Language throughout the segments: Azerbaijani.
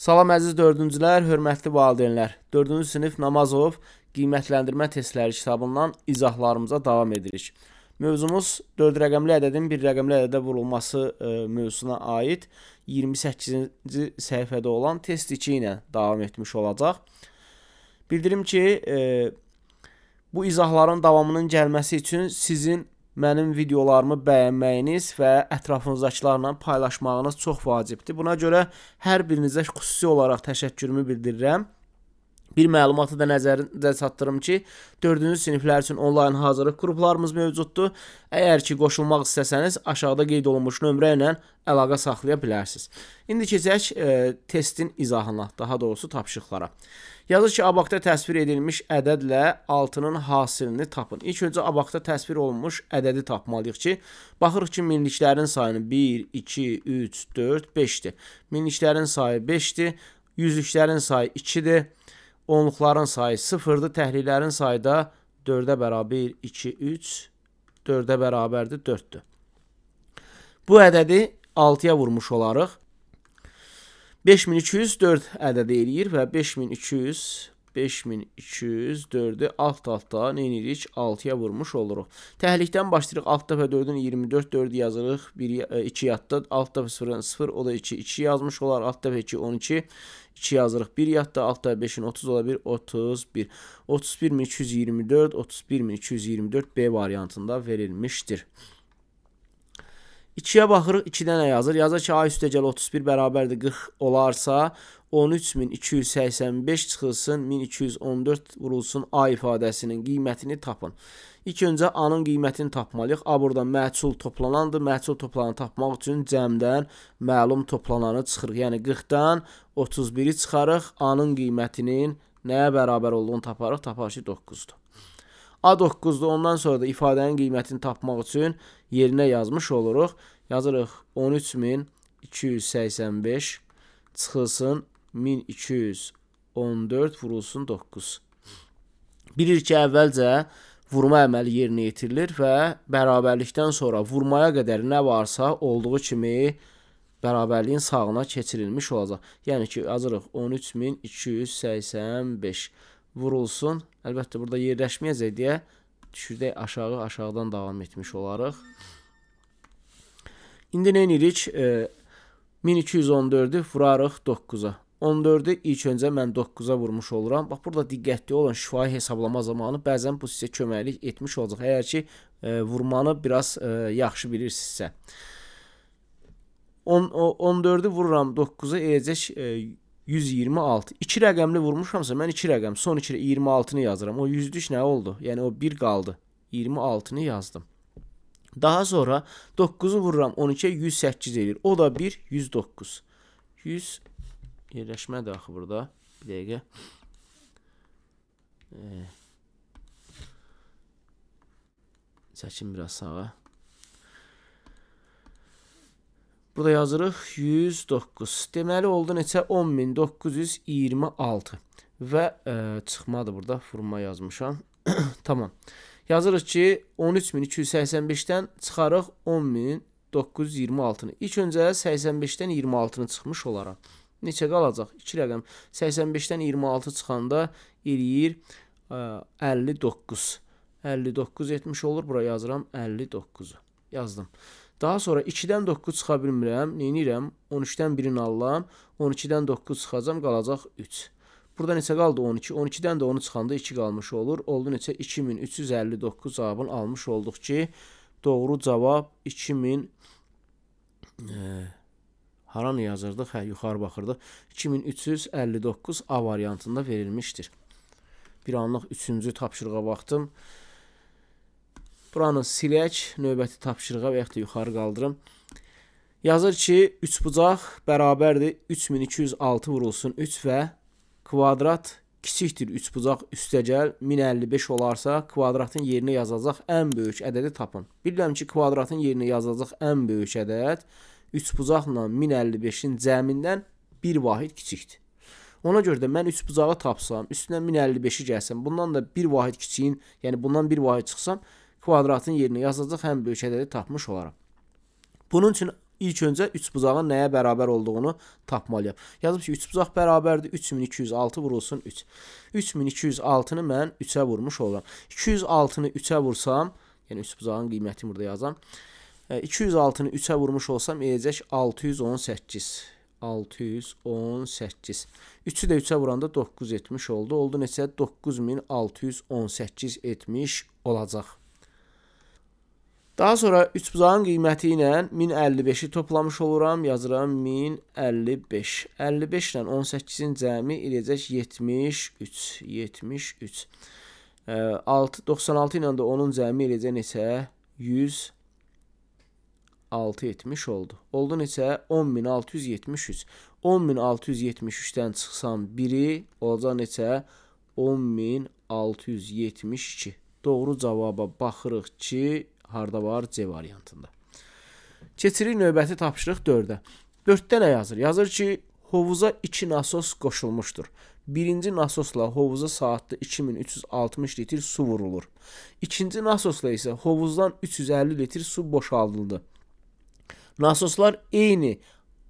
Salam əziz dördüncülər, hörmətli valideynlər. 4-cü sinif Namazov qiymətləndirmə testləri kitabından izahlarımıza davam edirik. Mövzumuz 4 rəqəmli ədədin bir rəqəmli ədədə vurulması e, mövzusuna aid 28-ci səhifədə olan test 2 ilə davam etmiş olacaq. Bildirim ki, e, bu izahların davamının gəlməsi üçün sizin mənim videolarımı bəyənməyiniz və ətrafınızdakılarla paylaşmağınız çox vacibdir. Buna görə hər birinizə xüsusi olaraq təşəkkürümü bildirirəm. Bir məlumatı da nəzərinizə çatdırım ki, 4-cü siniflər üçün onlayn hazırlıq qruplarımız mövcuddur. Əgər ki, qoşulmaq istəsəniz, aşağıda qeyd olunmuş nömrə ilə əlaqə saxlaya bilərsiniz. İndi keçək e, testin izahına, daha doğrusu tapşırıqlara. Yazır ki, abakda təsvir edilmiş ədədlə altının hasilini tapın. İlk öncə abakda təsvir olunmuş ədədi tapmalıyıq ki, baxırıq ki, minliklərin sayını 1, 2, 3, 4, 5-dir. Minliklərin sayı 5-dir, yüzlüklərin sayı 2-dir, onluqların sayı 0-dır, təhliklərin sayı da 4-ə bərabər 2, 3, 4-ə bərabərdir, 4-dür. Bu ədədi 6-ya vurmuş olarıq. 5204 ədəd eləyir və 5200 5204-ü alt-alta neynirik? 6-ya vurmuş oluruq. Təhlikdən başlayırıq. Alt dəfə 4-ün 24, 4 yazırıq. 1, 2 e, yadda. Alt dəfə 0-ın 0, o da 2. 2 yazmış olar. Alt dəfə 2, 12. 2 yazırıq. 1 yadda. Alt dəfə 5-in 30 ola 1, 31. 31224, 31224 B variantında verilmişdir. 2-yə baxırıq, 2 dənə yazır. Yazır ki, A üstə gəl 31 bərabərdir 40 olarsa, 13285 çıxılsın, 1214 vurulsun A ifadəsinin qiymətini tapın. İlk öncə A-nın qiymətini tapmalıyıq. A burada məhsul toplanandır. Məhsul toplananı tapmaq üçün cəmdən məlum toplananı çıxırıq. Yəni 40-dan 31-i çıxarıq. A-nın qiymətinin nəyə bərabər olduğunu taparıq. Tapar ki, 9-dur. A 9-dur. Ondan sonra da ifadənin qiymətini tapmaq üçün yerinə yazmış oluruq. Yazırıq 13285 çıxılsın 1214 vurulsun 9. Bilir ki, əvvəlcə vurma əməli yerinə yetirilir və bərabərlikdən sonra vurmaya qədər nə varsa olduğu kimi bərabərliyin sağına keçirilmiş olacaq. Yəni ki, yazırıq 13285 vurulsun. Əlbəttə burada yerləşməyəcək deyə düşürdək aşağı, aşağıdan davam etmiş olarıq. İndi nə edirik? E, 1214-ü vurarıq 9-a. 14-ü ilk öncə mən 9-a vurmuş oluram. Bax, burada diqqətli olun, şifahi hesablama zamanı bəzən bu sizə köməklik etmiş olacaq. Əgər ki, e, vurmanı biraz e, yaxşı bilirsinizsə. 14-ü vururam 9-a, eləcək e, 126. 2 rəqəmli vurmuşamsa, mən 2 rəqəm, son 2 26-nı yazıram. O 100-lük nə oldu? Yəni, o 1 qaldı. 26-nı yazdım. Daha sonra 9-u vururam 12-yə 108 eləyir. O da 1 109. 100 yerləşmədir axı burada. Bir dəqiqə. E, çəkim biraz sağa. Burada yazırıq 109. Deməli oldu neçə? 10926 və ə, çıxmadı burada. Vurma yazmışam. tamam. Yazırıq ki, 13285-dən çıxarıq 10926-nı. İlk öncə 85-dən 26-nı çıxmış olaram. Neçə qalacaq? 2 rəqəm. 85-dən 26 çıxanda eləyir 59. 59 etmiş olur. Bura yazıram 59-u. Yazdım. Daha sonra 2-dən 9 çıxa bilmirəm. Neyinirəm? 13-dən birini alıram. 12-dən 9 çıxacam, qalacaq 3. Burada neçə qaldı? 12. 12-dən də onu çıxanda 2 qalmış olur. Oldu neçə? 2359 cavabını almış olduq ki, doğru cavab 2000 e, haranı yazırdıq? Hə, yuxarı baxırdıq. 2359 A variantında verilmişdir. Bir anlıq 3-cü tapşırığa baxdım. Buranı silək, növbəti tapşırığa və yaxud da yuxarı qaldırım. Yazır ki, 3 bucaq bərabərdir 3206 vurulsun 3 və kvadrat kiçikdir 3 bucaq üstəgəl 1055 olarsa kvadratın yerinə yazılacaq ən böyük ədədi tapın. Bilirəm ki, kvadratın yerinə yazılacaq ən böyük ədəd 3 bucaqla 1055-in cəmindən bir vahid kiçikdir. Ona görə də mən 3 bucağı tapsam, üstünə 1055-i gəlsəm, bundan da bir vahid kiçiyin, yəni bundan bir vahid çıxsam, kvadratın yerinə yazılacaq ən böyük ədədi tapmış olaram. Bunun üçün İlk öncə 3 bucağın nəyə bərabər olduğunu tapmalıyam. Yazıb ki, 3 bucaq bərabərdir 3206 vurulsun 3. 3206-nı mən 3-ə vurmuş oluram. 206-nı 3-ə vursam, yəni 3 bucağın qiymətini burada yazam. 206-nı 3-ə vurmuş olsam eləyəcək 618. 618. 3-ü də 3-ə vuranda 970 oldu. Oldu neçə? 9618 etmiş olacaq. Daha sonra üçbucağın qiyməti ilə 1055-i toplamış oluram. Yazıram 1055. 55 ilə 18-in cəmi eləyəcək 73. 73. 6 96 ilə də onun cəmi eləyəcək neçə? 100 670 oldu. Oldu neçə? 10673. 10673-dən çıxsam 1-i olacaq neçə? 10672. Doğru cavaba baxırıq ki, harda var? C variantında. Keçirik növbəti tapşırıq 4-ə. 4-də nə yazır? Yazır ki, hovuza 2 nasos qoşulmuşdur. Birinci nasosla hovuza saatda 2360 litr su vurulur. İkinci nasosla isə hovuzdan 350 litr su boşaldıldı. Nasoslar eyni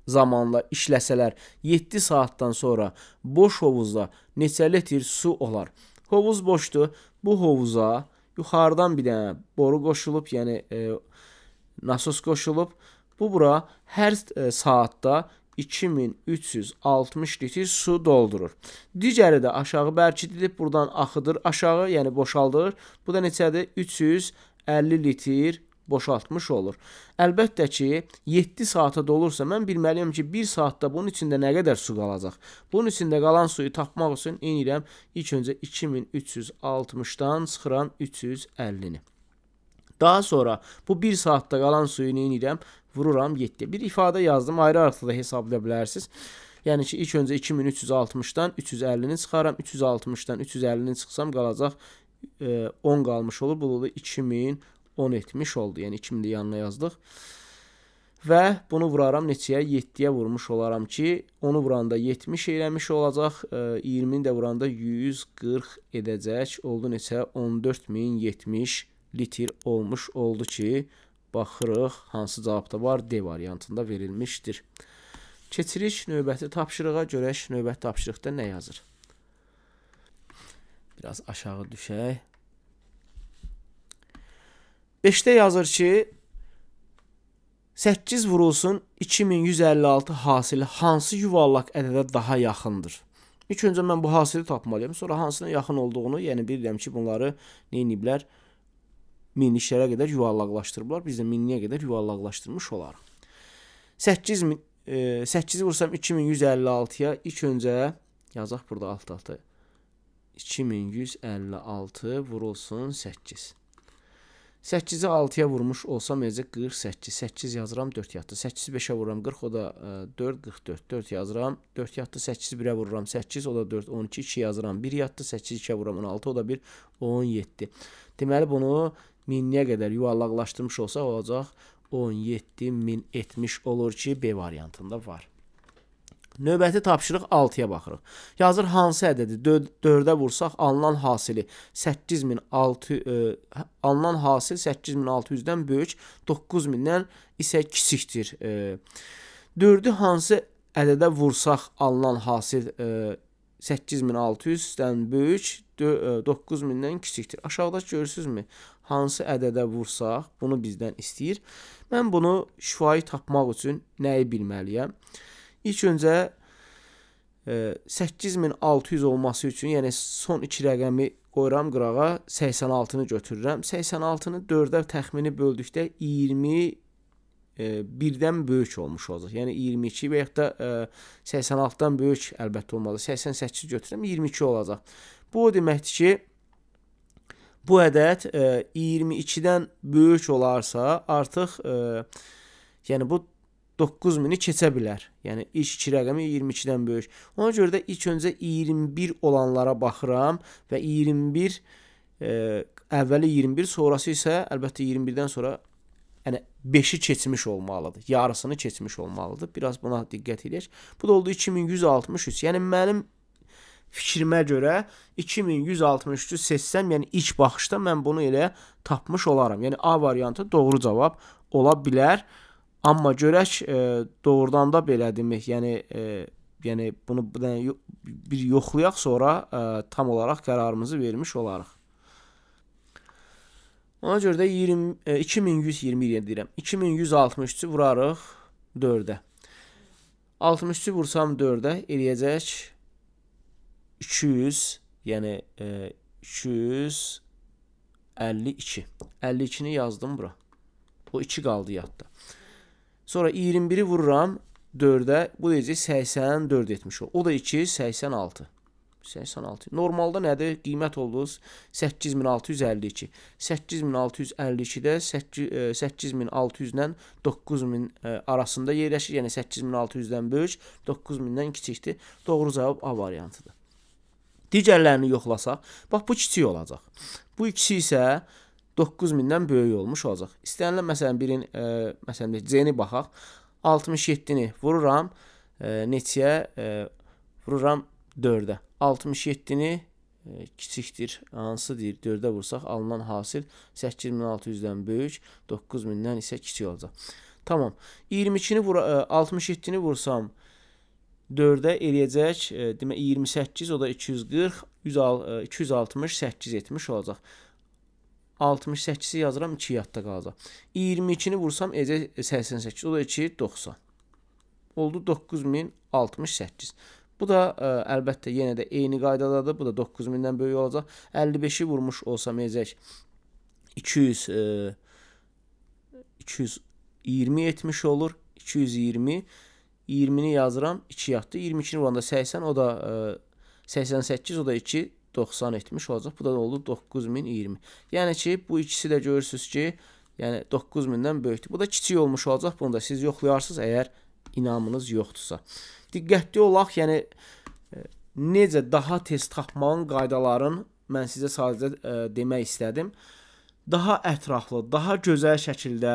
zamanla işləsələr 7 saatdan sonra boş hovuzda neçə litr su olar? Hovuz boşdur. Bu hovuza Yuxarıdan bir dənə boru qoşulub, yəni e, nasos qoşulub. Bu bura hər e, saatda 2360 litr su doldurur. Digəri də aşağı bərkidilib, buradan axıdır aşağı, yəni boşaldır. Bu da neçədir? 350 litr boşaltmış olur. Əlbəttə ki, 7 saata dolursa mən bilməliyəm ki, 1 saatda bunun içində nə qədər su qalacaq. Bunun içində qalan suyu tapmaq üçün enirəm ilk öncə 2360-dan çıxıram 350-ni. Daha sonra bu 1 saatda qalan suyu nə edirəm? Vururam 7. Bir ifadə yazdım, ayrı-ayrı da hesablaya bilərsiniz. Yəni ki, ilk öncə 2360-dan 350-ni çıxaram, 360-dan 350-ni çıxsam qalacaq e, 10 qalmış olur. Bu da 2000 10 etmiş oldu. Yəni 2-ni də yanına yazdıq. Və bunu vuraram neçəyə? 7-yə vurmuş olaram ki, onu vuranda 70 eləmiş olacaq, 20-ni də vuranda 140 edəcək. Oldu neçə? 14070 litr olmuş oldu ki, baxırıq hansı cavabda var? D variantında verilmişdir. Keçirik növbəti tapşırığa, görək növbəti tapşırıqda nə yazır. Biraz aşağı düşək. 5-də yazır ki, 8 vurulsun 2156 hasili hansı yuvarlaq ədədə daha yaxındır? İlk öncə mən bu hasili tapmalıyam. Sonra hansına yaxın olduğunu, yəni bilirəm ki, bunları nə ediblər? Minli şərə qədər yuvarlaqlaşdırıblar. Biz də minliyə qədər yuvarlaqlaşdırmış olarıq. 8 e, 8 vursam 2156-ya ilk öncə yazaq burada alt-alta. 2156 vurulsun 8. 8-i 6-ya vurmuş olsam eləcə 48, 8 yazıram, 4 yatdı. 8-i 5-ə vururam, 40, o da 4, 44, 4 yazıram, 4 yatdı, 8-i 1-ə vururam, 8, o da 4, 12, 2 yazıram, 1 yatdı, 8-i 2-ə vururam, 16, o da 1, 17. Deməli, bunu 1000-yə qədər yuvarlaqlaşdırmış olsa olacaq 17 min etmiş olur ki, B variantında var. Növbəti tapşırıq 6-ya baxırıq. Yazır hansı ədədi 4-ə vursaq alınan hasili 8600 e, hə, alınan hasil 8600-dən böyük, 9000-dən isə kiçikdir. E, 4-ü hansı ədədə vursaq alınan hasil e, 8600-dən böyük, 9000-dən e, kiçikdir. Aşağıda görürsüzmü? Hansı ədədə vursaq bunu bizdən istəyir. Mən bunu şifahi tapmaq üçün nəyi bilməliyəm? İlk öncə 8600 e, olması üçün, yəni son 2 rəqəmi qoyuram qırağa, 86-nı götürürəm. 86-nı 4-ə təxmini böldükdə 20 e, birdən böyük olmuş olacaq. Yəni 22 və yaxud da 86-dan e, böyük əlbəttə olmalı. 88 götürürəm, 22 olacaq. Bu o deməkdir ki, bu ədəd 22-dən böyük olarsa, artıq yəni bu 9000-i keçə bilər. Yəni ilk iki rəqəmi 22-dən böyük. Ona görə də ilk öncə 21 olanlara baxıram və 21 e, əvvəli 21, sonrası isə əlbəttə 21-dən sonra yəni 5-i keçmiş olmalıdır. Yarısını keçmiş olmalıdır. Biraz buna diqqət edək. Bu da oldu 2163. Yəni mənim fikrimə görə 2163-ü seçsəm, yəni ilk baxışda mən bunu elə tapmış olaram. Yəni A variantı doğru cavab ola bilər. Amma görək e, doğrudan da belədirmi? Yəni e, yəni bunu bir yoxlayaq sonra e, tam olaraq qərarımızı vermiş olarıq. Ona görə də 20 e, 2127 deyirəm. 2163-ü vurarıq 4-ə. 63-ü vursam 4-ə eləyəcək 200, yəni e, 252. 52-ni yazdım bura. O 2 qaldı yadda. Sonra 21-i vururam 4-ə. Bu deyəcək 84 etmiş olur. O da 2 86. 86. Normalda nədir? Qiymət olur 8652. 8652-də 8600 ilə 9000 arasında yerləşir. Yəni 8600-dən böyük, 9000-dən kiçikdir. Doğru cavab A variantıdır. Digərlərini yoxlasaq, bax bu kiçik olacaq. Bu ikisi isə 9000-dən böyük olmuş olacaq. İstənilən məsələn birin ə, e, məsələn C-ni baxaq. 67-ni vururam ə, e, neçəyə? Ə, e, vururam 4-ə. 67-ni kiçikdir. Hansı deyir? 4-ə vursaq alınan hasil 8600-dən böyük, 9000-dən isə kiçik olacaq. Tamam. 22-ni vur 67-ni vursam 4-ə eləyəcək, demə 28, o da 240, 100, 268 etmiş olacaq. 68-i yazıram 2 yadda qalacaq. 22-ni vursam ecə 88, o da 2 90. Oldu 9068. Bu da ə, e, əlbəttə yenə də eyni qaydadadır. Bu da 9000-dən böyük olacaq. 55-i vurmuş olsam ecək 200 ə, 220 etmiş olur. 220 20-ni yazıram 2 yadda. 22-ni vuranda 80, o da e, ə, 88, o da 2 90 etmiş olacaq. Bu da oldu 9020. Yəni ki, bu ikisi də görürsüz ki, yəni 9000-dən böyükdür. Bu da kiçik olmuş olacaq. Bunu da siz yoxlayarsınız əgər inamınız yoxdursa. Diqqətli olaq, yəni e, necə daha tez tapmağın qaydaların mən sizə sadəcə ə, e, demək istədim. Daha ətraflı, daha gözəl şəkildə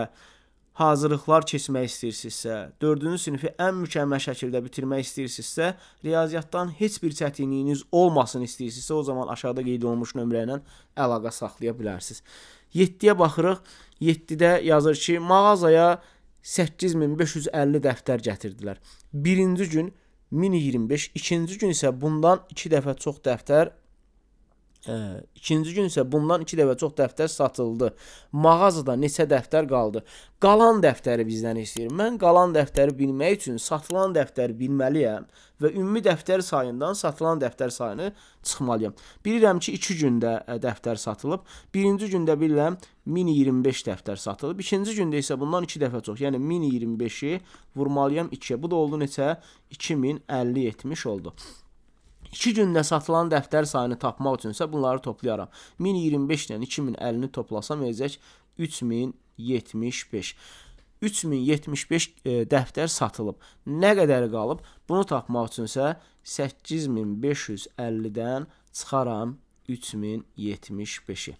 hazırlıqlar keçmək istəyirsinizsə, 4-cü sinifi ən mükəmməl şəkildə bitirmək istəyirsinizsə, riyaziyyatdan heç bir çətinliyiniz olmasın istəyirsinizsə, o zaman aşağıda qeyd olunmuş nömrə ilə əlaqə saxlaya bilərsiniz. 7-yə baxırıq. 7-də yazır ki, mağazaya 8550 dəftər gətirdilər. 1-ci gün 1025, ikinci gün isə bundan 2 dəfə çox dəftər Ə, ikinci gün isə bundan 2 dəfə çox dəftər satıldı. Mağazada neçə dəftər qaldı? Qalan dəftəri bizdən istəyir. Mən qalan dəftəri bilmək üçün satılan dəftəri bilməliyəm və ümumi dəftər sayından satılan dəftər sayını çıxmalıyam. Bilirəm ki, 2 gündə dəftər satılıb. Birinci gündə bilirəm 1025 dəftər satılıb. İkinci gündə isə bundan 2 dəfə çox, yəni 1025-i vurmalıyam 2-yə. Bu da oldu neçə? 2050-70 oldu. 2 gündə satılan dəftər sayını tapmaq üçünsə bunları toplayaram. 1025 ilə 2050-ni toplasam edəcək 3075. 3075 dəftər satılıb. Nə qədər qalıb? Bunu tapmaq üçünsə 8550-dən çıxaram 3075-i.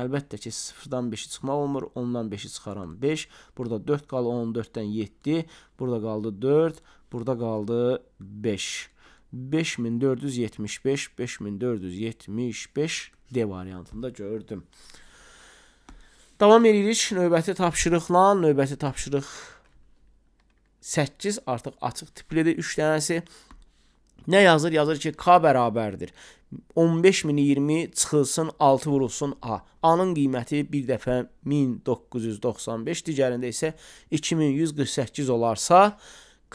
Əlbəttə ki, 0-dan 5-i çıxmaq olmur. 10-dan 5-i çıxaram 5. Burada 4 qaldı, 14-dən 7. Burada qaldı 4. Burada qaldı 5. 5475 5475 D variantında gördüm. Davam edirik növbəti tapşırıqla. Növbəti tapşırıq 8 artıq açıq tiplidir 3 dənəsi. Nə yazır? Yazır ki, K bərabərdir. 15020 çıxılsın, 6 vurulsun A. A-nın qiyməti bir dəfə 1995, digərində isə 2148 olarsa,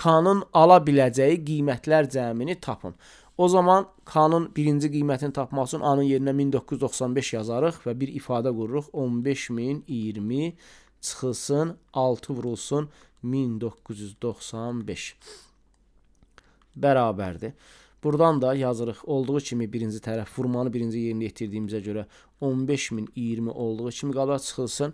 K-nın ala biləcəyi qiymətlər cəmini tapın. O zaman K-nın birinci qiymətini tapmaq üçün A-nın yerinə 1995 yazarıq və bir ifadə qururuq. 15020 çıxılsın, 6 vurulsun 1995 bərabərdir. Buradan da yazırıq. Olduğu kimi birinci tərəf vurmanı birinci yerinə yetirdiyimizə görə 15020 olduğu kimi qalar çıxılsın.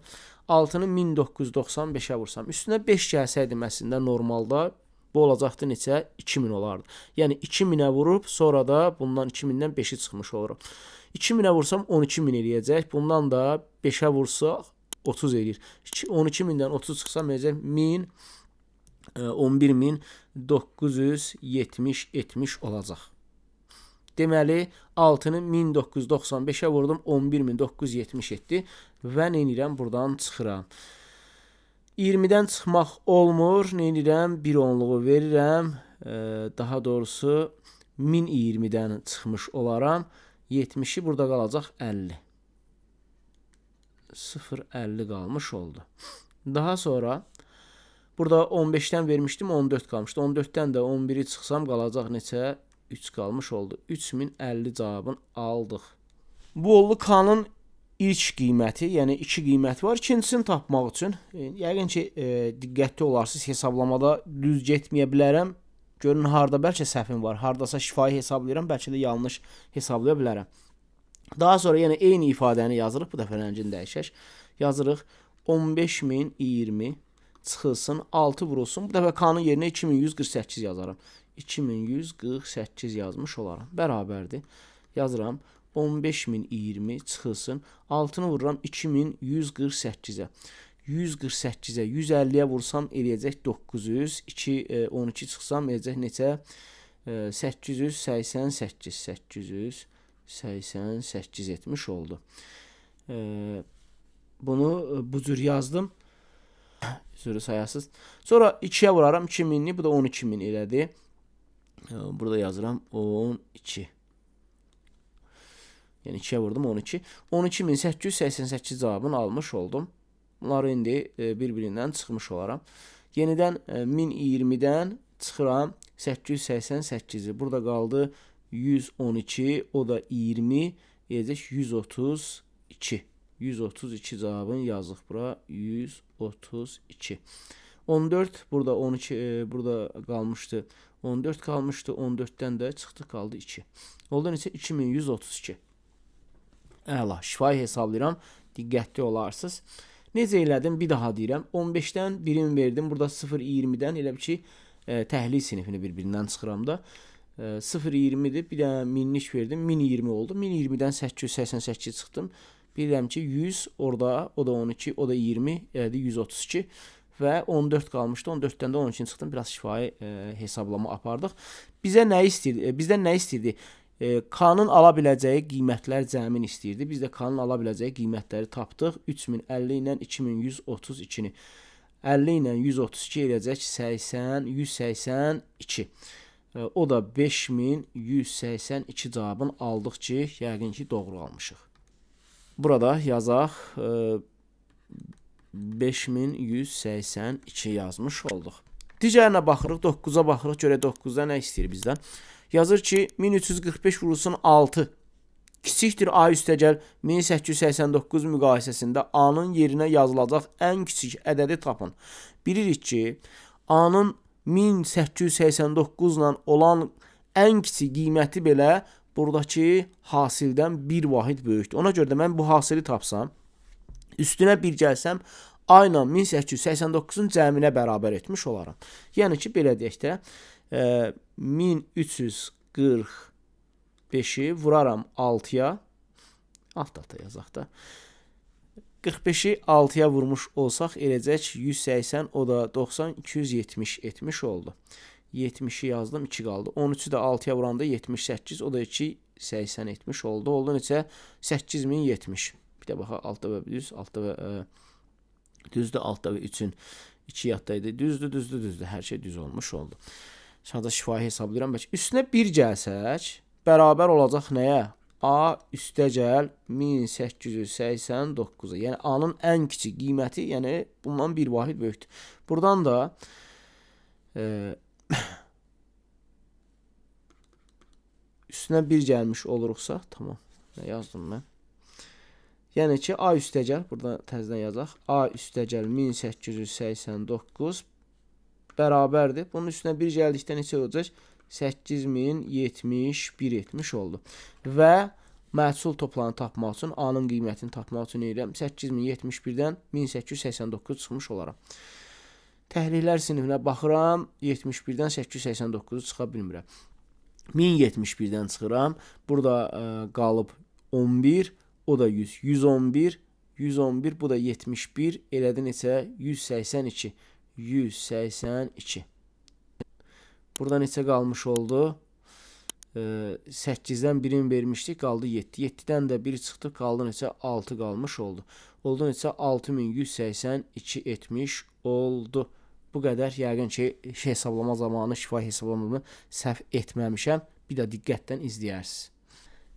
6-nı 1995-ə vursam. Üstünə 5 gəlsəydi əslində normalda Bu olacaqdı neçə? 2000 olardı. Yəni 2000-ə vurub sonra da bundan 2000-dən 5-i çıxmış oluruq. 2000-ə vursam 12000 eləyəcək. Bundan da 5-ə vursaq 30 eləyir. 12000-dən 30 çıxsa məcəl 1000 11970 70 olacaq. Deməli 6-nı 1995-ə vurdum 11977 və nə edirəm? Buradan çıxıram. 20-dən çıxmaq olmur. Nə edirəm? 1 onluğu verirəm. E, daha doğrusu 1020-dən çıxmış olaram. 70-i burada qalacaq 50. 0 50 qalmış oldu. Daha sonra burada 15-dən vermişdim, 14 qalmışdı. 14-dən də 11-i çıxsam qalacaq neçə? 3 qalmış oldu. 3050 cavabını aldıq. Bu oldu K-nın ilk qiyməti, yəni iki qiymət var. İkincisini tapmaq üçün e, yəqin ki, e, diqqətli olarsınız, hesablamada düz getməyə bilərəm. Görün harda bəlkə səhvim var. Hardasa şifahi hesablayıram, bəlkə də yanlış hesablaya bilərəm. Daha sonra yenə eyni ifadəni yazırıq, bu dəfə rəngini dəyişək. Yazırıq 15020 çıxılsın, 6 vurulsun. Bu dəfə K-nın yerinə 2148 yazaram. 2148 yazmış olaram. Bərabərdir. Yazıram. 15020 çıxılsın. Altını vururam 2148-ə. 148-ə 150-yə vursam eləyəcək 900, 2 12 çıxsam eləyəcək neçə? 888 888 etmiş oldu. E, bunu e, bu cür yazdım. Sürü sayasız. Sonra 2-yə vuraram 2000-ni, bu da 12000 elədi. E, burada yazıram 12. Yəni 2-yə vurdum 12. 12888 cavabını almış oldum. Bunları indi e, bir-birindən çıxmış olaram. Yenidən 1020-dən e, çıxıram 888-i. Burada qaldı 112, o da 20, eləcək 132. 132 cavabını yazdıq bura. 132. 14 burada 12 e, burada qalmışdı. 14 qalmışdı. 14-dən də çıxdı qaldı 2. Oldu necə 2132. Əla, şifahi hesablayıram. Diqqətli olarsınız. Necə elədim? Bir daha deyirəm. 15-dən 1-in verdim. Burada 0.20-dən elə bir ki, ə, e, təhlil sinifini bir-birindən çıxıram da. 0.20-dir. E, bir dənə minlik verdim. 1020 oldu. 1020-dən 888 çıxdım. Bilirəm ki, 100 orada, o da 12, o da 20, elədi 132 və 14 qalmışdı. 14-dən də 12-ni çıxdım. Biraz şifahi ə, e, hesablama apardıq. Bizə nə istəyirdi? Bizdən nə istəyirdi? e, K-nın ala biləcəyi qiymətlər cəmin istəyirdi. Biz də K-nın ala biləcəyi qiymətləri tapdıq. 3050 ilə 2132-ni 50 ilə 132 eləyəcək 80 182. E, o da 5182 cavabını aldıq ki, yəqin ki doğru almışıq. Burada yazaq e, 5182 yazmış olduq. Digərinə baxırıq, 9-a baxırıq, görək 9-da nə istəyir bizdən. Yazır ki, 1345 vurulsun 6. Kiçikdir A üstəgəl 1889 müqayisəsində A-nın yerinə yazılacaq ən kiçik ədədi tapın. Bilirik ki, A-nın 1889 ilə olan ən kiçik qiyməti belə buradakı hasildən bir vahid böyükdür. Ona görə də mən bu hasili tapsam, üstünə bir gəlsəm, A ilə 1889-un cəminə bərabər etmiş olaram. Yəni ki, belə deyək də, e, 1345-i vuraram 6-ya. Alt alta yazaq da. 45-i 6-ya vurmuş olsaq eləcək 180, o da 90, 270 etmiş oldu. 70-i yazdım, 2 qaldı. 13-ü də 6-ya vuranda 78, o da 2 80 etmiş oldu. Oldu neçə? 8070. Bir də baxaq altda və düz, altda və ə, e, düzdür, altda və 3-ün 2 yadda idi. Düzdür, düzdür, düzdür. Hər şey düz olmuş oldu. Şada şifahi hesablayıram. Bəlkə üstünə 1 gəlsək, bərabər olacaq nəyə? A üstəgəl 1889-a. Yəni A-nın ən kiçik qiyməti, yəni bundan bir vahid böyükdür. Burdan da e, üstünə 1 gəlmiş oluruqsa, tamam. Nə yazdım mən? Yəni ki, A üstəgəl, burada təzədən yazaq. A üstəgəl 1889 bərabərdir. Bunun üstünə 1 gəldikdə neçə olacaq? 8071 etmiş oldu. Və məhsul toplanı tapmaq üçün, A-nın qiymətini tapmaq üçün edirəm. 8071-dən 1889 çıxmış olaram. Təhlillər sinifinə baxıram, 71-dən 889-u çıxa bilmirəm. 1071-dən çıxıram. Burada ə, e, qalıb 11, o da 100, 111, 111, bu da 71, elədi neçə? 182. 182. Burada neçə qalmış oldu? 8-dən birini vermişdik, qaldı 7. 7-dən də 1 çıxdı, qaldı neçə? 6 qalmış oldu. Oldu neçə? 6182 etmiş oldu. Bu qədər yəqin ki, şey hesablama zamanı şifa hesablamamı səhv etməmişəm. Bir də diqqətdən izləyərsiniz.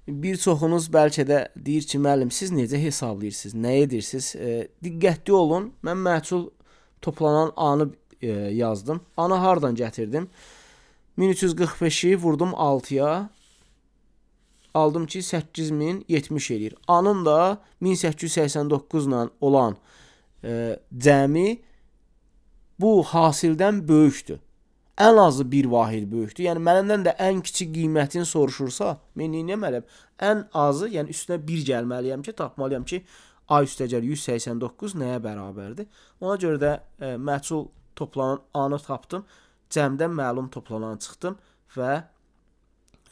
Bir çoxunuz bəlkə də deyir ki, müəllim, siz necə hesablayırsınız, nə edirsiniz? E, diqqətli olun. Mən məhsul toplanan anı e, yazdım. Anı hardan gətirdim? 1345-i vurdum 6-ya. Aldım ki 8070 eləyir. Anın da 1889 ilə olan e, cəmi bu hasildən böyükdür. Ən azı bir vahid böyükdür. Yəni mənimdən də ən kiçik qiymətini soruşursa, mən nə etməliyəm? Ən azı, yəni üstünə 1 gəlməliyəm ki, tapmalıyam ki, A üstəgər 189 nəyə bərabərdir? Ona görə də ə, e, məhsul toplanan A-nı tapdım. Cəmdən məlum toplanan çıxdım və ə,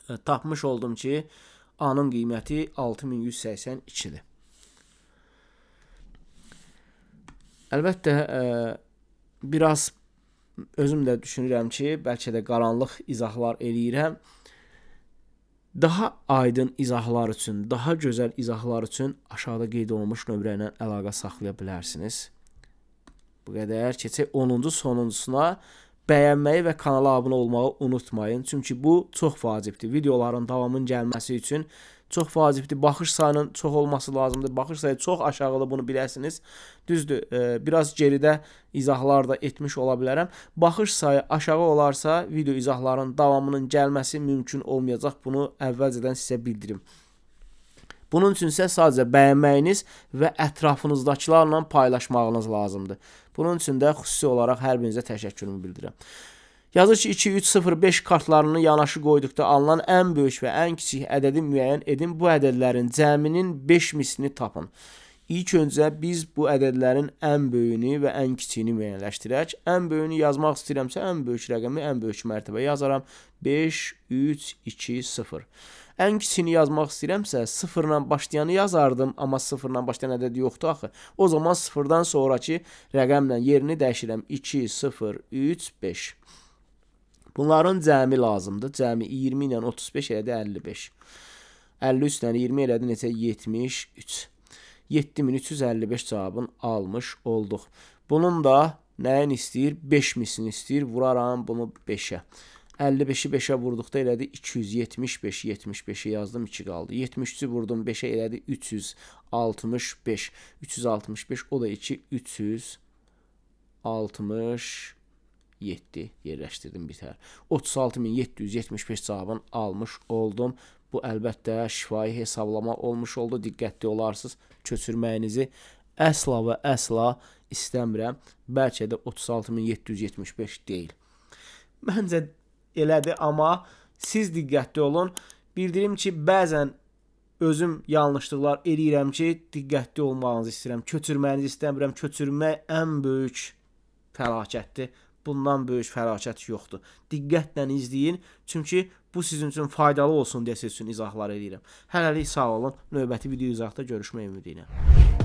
e, tapmış oldum ki, A-nın qiyməti 6182-dir. Əlbəttə ə, e, biraz özüm də düşünürəm ki, bəlkə də qaranlıq izahlar eləyirəm. Daha aydın izahlar üçün, daha gözəl izahlar üçün aşağıda qeyd olunmuş nömrə ilə əlaqə saxlaya bilərsiniz. Bu qədər. Keçək 10-cu sonuncusuna. Bəyənməyi və kanala abunə olmağı unutmayın. Çünki bu çox vacibdir. Videoların davamının gəlməsi üçün çox vacibdir. Baxış sayının çox olması lazımdır. Baxış sayı çox aşağıda bunu biləsiniz. Düzdür, e, biraz geridə izahlar da etmiş ola bilərəm. Baxış sayı aşağı olarsa, video izahların davamının gəlməsi mümkün olmayacaq. Bunu əvvəlcədən sizə bildirim. Bunun üçün isə sadəcə bəyənməyiniz və ətrafınızdakilarla paylaşmağınız lazımdır. Bunun üçün də xüsusi olaraq hər birinizə təşəkkürümü bildirirəm. Yazır ki, 2, 3, 0, 5 kartlarını yanaşı qoyduqda alınan ən böyük və ən kiçik ədədi müəyyən edin. Bu ədədlərin cəminin 5 mislini tapın. İlk öncə biz bu ədədlərin ən böyüyünü və ən kiçiyini müəyyənləşdirək. Ən böyüyünü yazmaq istəyirəmsə, ən böyük rəqəmi ən böyük mərtəbə yazaram. 5, 3, 2, 0. Ən kiçiyini yazmaq istəyirəmsə, 0 ilə başlayanı yazardım, amma 0 ilə başlayan ədəd yoxdur axı. O zaman 0-dan sonrakı rəqəmlə yerini dəyişirəm. 2, 0, 3, 5. Bunların cəmi lazımdır. Cəmi 20 ilə 35 elədi 55. 53 ilə 20 elədi neçə? 73. 7355 cavabını almış olduq. Bunun da nəyin istəyir? 5 mislini istəyir. Vuraram bunu 5-ə. 55-i 5-ə vurduqda elədi 275, 75-i yazdım 2 qaldı. 73-ü vurdum 5-ə elədi 365. 365 o da 2 365. 7 yerləşdirdim bitər. 36775 cavabını almış oldum. Bu əlbəttə şifahi hesablama olmuş oldu. Diqqətli olarsınız. Köçürməyinizi əsla və əsla istəmirəm. Bəlkə də 36775 deyil. Məncə elədi, amma siz diqqətli olun. Bildirim ki, bəzən özüm yanlışlıqlar eləyirəm ki, diqqətli olmağınızı istəyirəm. Köçürməyinizi istəmirəm. Köçürmək ən böyük fəlakətdir. Bundan böyük fəlakət yoxdur. Diqqətlə izləyin, çünki bu sizin üçün faydalı olsun deyə sizin üçün izahlar eləyirəm. Hələlik sağ olun. Növbəti video izahda görüşmək ümidi ilə.